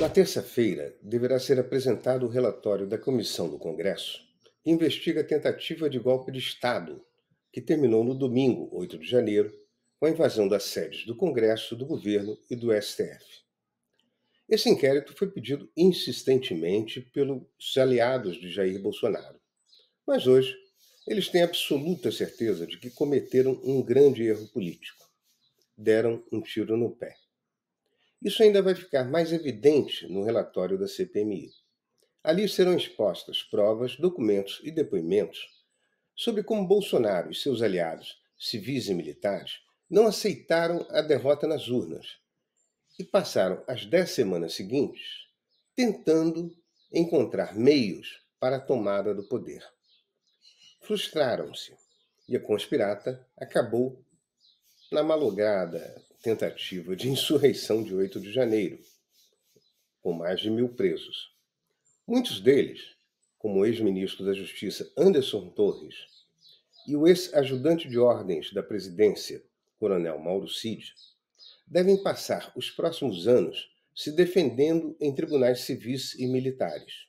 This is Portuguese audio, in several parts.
Na terça-feira, deverá ser apresentado o relatório da Comissão do Congresso que investiga a tentativa de golpe de Estado, que terminou no domingo, 8 de janeiro, com a invasão das sedes do Congresso, do governo e do STF. Esse inquérito foi pedido insistentemente pelos aliados de Jair Bolsonaro. Mas hoje, eles têm absoluta certeza de que cometeram um grande erro político. Deram um tiro no pé. Isso ainda vai ficar mais evidente no relatório da CPMI. Ali serão expostas provas, documentos e depoimentos sobre como Bolsonaro e seus aliados, civis e militares, não aceitaram a derrota nas urnas e passaram as dez semanas seguintes tentando encontrar meios para a tomada do poder. Frustraram-se e a conspirata acabou na malograda tentativa de insurreição de 8 de janeiro, com mais de mil presos. Muitos deles, como o ex-ministro da Justiça Anderson Torres e o ex-ajudante de ordens da presidência, Coronel Mauro Cid, devem passar os próximos anos se defendendo em tribunais civis e militares.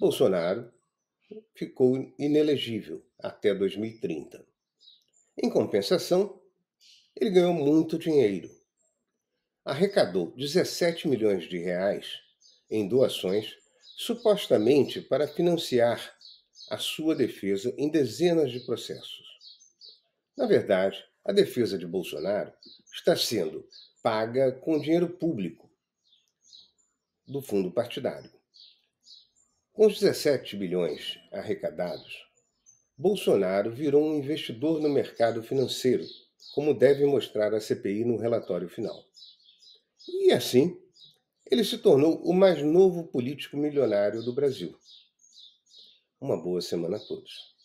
Bolsonaro ficou inelegível até 2030. Em compensação, ele ganhou muito dinheiro. Arrecadou 17 milhões de reais em doações, supostamente para financiar a sua defesa em dezenas de processos. Na verdade, a defesa de Bolsonaro está sendo paga com dinheiro público do fundo partidário. Com os 17 bilhões arrecadados, Bolsonaro virou um investidor no mercado financeiro como deve mostrar a CPI no relatório final. E assim, ele se tornou o mais novo político milionário do Brasil. Uma boa semana a todos.